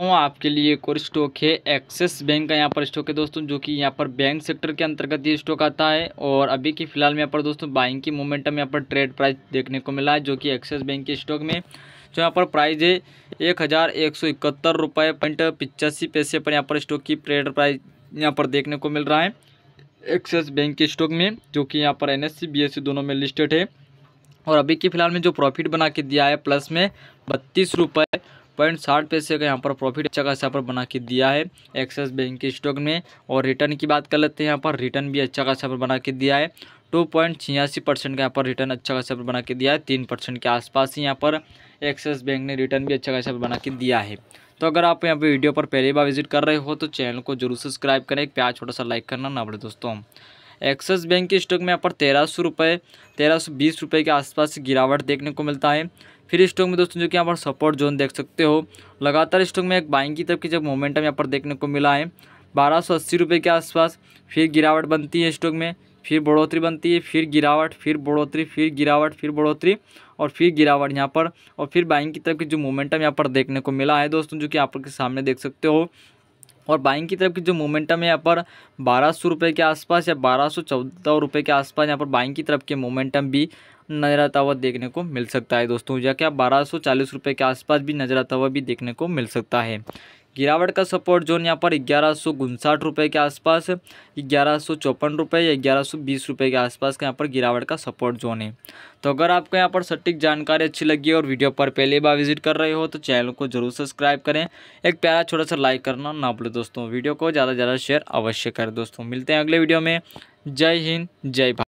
दोस्तों आपके लिए एक और स्टॉक है एक्सिस बैंक का यहाँ पर स्टॉक है दोस्तों जो कि यहाँ पर बैंक सेक्टर के अंतर्गत ये स्टॉक आता है और अभी की फिलहाल में यहाँ पर दोस्तों बाइंग की मोमेंटम यहाँ पर ट्रेड प्राइस देखने को मिला है जो कि एक्सिस बैंक के स्टॉक में जो यहाँ पर प्राइस है एक हज़ार एक सौ इकहत्तर रुपये पॉइंट पिचासी पैसे पर यहाँ पर स्टॉक की ट्रेड प्राइस यहाँ पर देखने को मिल रहा है एक्सिस बैंक के स्टॉक में जो कि यहाँ पर एन एस e, e दोनों में लिस्टेड है और अभी की फिलहाल में जो प्रॉफिट बना के दिया है प्लस में बत्तीस रुपये पॉइंट साठ पैसे का यहाँ पर प्रॉफिट अच्छा खासा पर बना के दिया है एक्सेस बैंक के स्टॉक में और रिटर्न की बात कर लेते हैं यहाँ पर रिटर्न भी अच्छा खासा पर बना के दिया है टू पॉइंट छियासी परसेंट का यहाँ पर रिटर्न अच्छा खासा पर बना के दिया है तीन परसेंट के आसपास ही यहाँ पर एक्सेस बैंक ने रिटर्न भी अच्छा खासा पर बना के दिया है तो अगर आप यहाँ पर वीडियो पर पहली बार विजिट कर रहे हो तो चैनल को जरूर सब्सक्राइब करें प्याज प्यार छोटा सा लाइक करना ना पड़े दोस्तों एक्सिस बैंक के स्टॉक में यहाँ पर तेरह सौ रुपये तेरह सौ बीस रुपये के आसपास गिरावट देखने को मिलता है फिर स्टॉक में दोस्तों जो कि यहाँ पर सपोर्ट जोन देख सकते हो लगातार स्टॉक में एक बाइंग की तरफ की जब मोमेंटम यहाँ पर देखने को मिला है बारह सौ अस्सी रुपये के आसपास फिर गिरावट बनती है स्टॉक में फिर बढ़ोतरी बनती है फिर गिरावट फिर बढ़ोतरी फिर गिरावट फिर बढ़ोतरी और फिर गिरावट यहाँ पर और फिर बाइंग की तरफ की जो मोमेंटम यहाँ पर देखने को मिला है दोस्तों जो कि आप के सामने देख सकते हो और बाइंग की तरफ की जो मोमेंटम है यहाँ पर बारह सौ रुपये के आसपास या बारह सौ चौदह रुपये के आसपास यहाँ पर बाइंग की तरफ के मोमेंटम भी नजर आता हुआ देखने को मिल सकता है दोस्तों या क्या बारह सौ चालीस रुपये के आसपास भी नजर आता हुआ भी देखने को मिल सकता है गिरावट का सपोर्ट जोन यहाँ पर ग्यारह सौ उनसाठ रुपये के आसपास ग्यारह सौ चौपन रुपये या ग्यारह सौ बीस रुपये के आसपास का यहाँ पर गिरावट का सपोर्ट जोन है तो अगर आपको यहाँ पर सटीक जानकारी अच्छी लगी और वीडियो पर पहली बार विजिट कर रहे हो तो चैनल को जरूर सब्सक्राइब करें एक प्यारा छोटा सा लाइक करना ना भूलें दोस्तों वीडियो को ज़्यादा से ज़्यादा शेयर अवश्य करें दोस्तों मिलते हैं अगले वीडियो में जय हिंद जय भारत